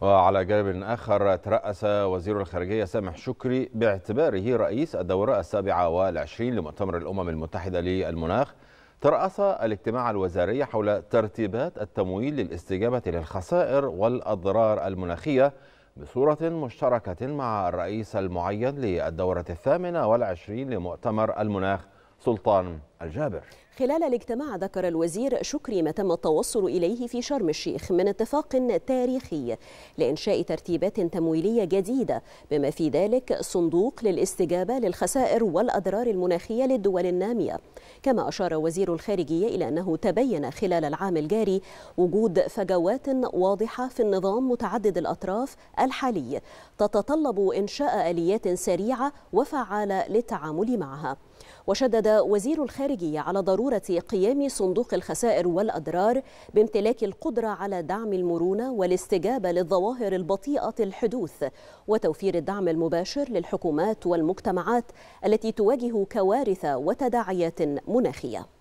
وعلى جانب آخر ترأس وزير الخارجية سامح شكري باعتباره رئيس الدورة السابعة والعشرين لمؤتمر الأمم المتحدة للمناخ ترأس الاجتماع الوزاري حول ترتيبات التمويل للاستجابة للخسائر والأضرار المناخية بصورة مشتركة مع الرئيس المعين للدورة الثامنة والعشرين لمؤتمر المناخ سلطان الجابر خلال الاجتماع ذكر الوزير شكري ما تم التوصل إليه في شرم الشيخ من اتفاق تاريخي لإنشاء ترتيبات تمويلية جديدة بما في ذلك صندوق للاستجابة للخسائر والأضرار المناخية للدول النامية كما أشار وزير الخارجية إلى أنه تبين خلال العام الجاري وجود فجوات واضحة في النظام متعدد الأطراف الحالي تتطلب إنشاء آليات سريعة وفعالة للتعامل معها وشدد وزير الخارجية الخارجية على ضرورة قيام صندوق الخسائر والأضرار بامتلاك القدرة على دعم المرونة والاستجابة للظواهر البطيئة الحدوث وتوفير الدعم المباشر للحكومات والمجتمعات التي تواجه كوارث وتداعيات مناخية